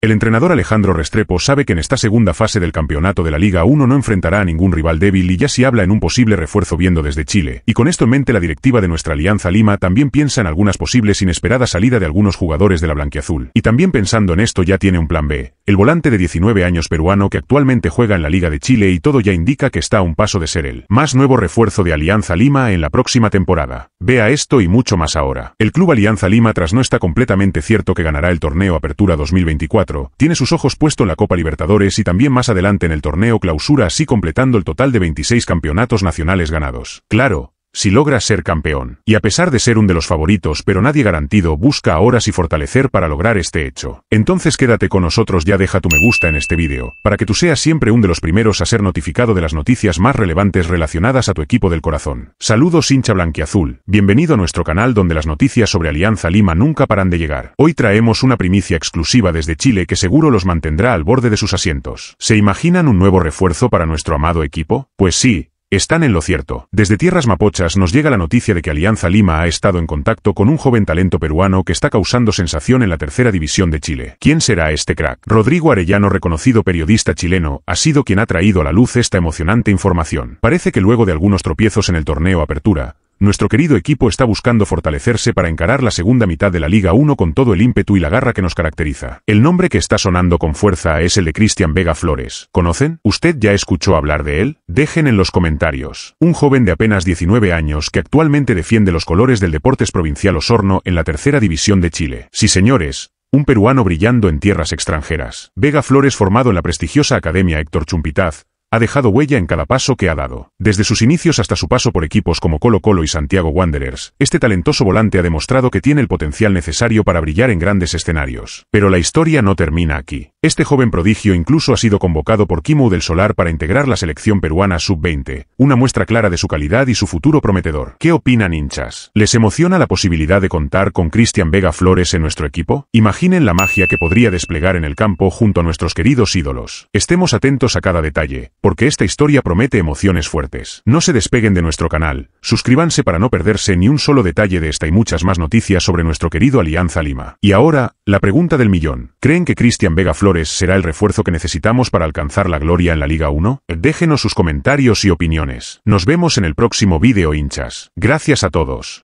El entrenador Alejandro Restrepo sabe que en esta segunda fase del campeonato de la Liga 1 no enfrentará a ningún rival débil y ya se habla en un posible refuerzo viendo desde Chile, y con esto en mente la directiva de nuestra Alianza Lima también piensa en algunas posibles inesperadas salida de algunos jugadores de la Blanquiazul, y también pensando en esto ya tiene un plan B el volante de 19 años peruano que actualmente juega en la Liga de Chile y todo ya indica que está a un paso de ser el más nuevo refuerzo de Alianza Lima en la próxima temporada. Vea esto y mucho más ahora. El club Alianza Lima tras no está completamente cierto que ganará el torneo Apertura 2024, tiene sus ojos puestos en la Copa Libertadores y también más adelante en el torneo Clausura así completando el total de 26 campeonatos nacionales ganados. Claro, si logra ser campeón. Y a pesar de ser un de los favoritos pero nadie garantido, busca ahora si fortalecer para lograr este hecho. Entonces quédate con nosotros ya deja tu me gusta en este vídeo, para que tú seas siempre un de los primeros a ser notificado de las noticias más relevantes relacionadas a tu equipo del corazón. Saludos hincha blanquiazul, bienvenido a nuestro canal donde las noticias sobre Alianza Lima nunca paran de llegar. Hoy traemos una primicia exclusiva desde Chile que seguro los mantendrá al borde de sus asientos. ¿Se imaginan un nuevo refuerzo para nuestro amado equipo? Pues sí, están en lo cierto. Desde tierras mapochas nos llega la noticia de que Alianza Lima ha estado en contacto con un joven talento peruano que está causando sensación en la tercera división de Chile. ¿Quién será este crack? Rodrigo Arellano, reconocido periodista chileno, ha sido quien ha traído a la luz esta emocionante información. Parece que luego de algunos tropiezos en el torneo Apertura, nuestro querido equipo está buscando fortalecerse para encarar la segunda mitad de la Liga 1 con todo el ímpetu y la garra que nos caracteriza. El nombre que está sonando con fuerza es el de Cristian Vega Flores. ¿Conocen? ¿Usted ya escuchó hablar de él? Dejen en los comentarios. Un joven de apenas 19 años que actualmente defiende los colores del Deportes Provincial Osorno en la tercera división de Chile. Sí señores, un peruano brillando en tierras extranjeras. Vega Flores formado en la prestigiosa Academia Héctor Chumpitaz, ha dejado huella en cada paso que ha dado. Desde sus inicios hasta su paso por equipos como Colo Colo y Santiago Wanderers, este talentoso volante ha demostrado que tiene el potencial necesario para brillar en grandes escenarios. Pero la historia no termina aquí. Este joven prodigio incluso ha sido convocado por Kimu del Solar para integrar la selección peruana sub-20, una muestra clara de su calidad y su futuro prometedor. ¿Qué opinan hinchas? ¿Les emociona la posibilidad de contar con Cristian Vega Flores en nuestro equipo? Imaginen la magia que podría desplegar en el campo junto a nuestros queridos ídolos. Estemos atentos a cada detalle, porque esta historia promete emociones fuertes. No se despeguen de nuestro canal, Suscríbanse para no perderse ni un solo detalle de esta y muchas más noticias sobre nuestro querido Alianza Lima. Y ahora, la pregunta del millón. ¿Creen que Cristian Vega Flores será el refuerzo que necesitamos para alcanzar la gloria en la Liga 1? Déjenos sus comentarios y opiniones. Nos vemos en el próximo vídeo hinchas. Gracias a todos.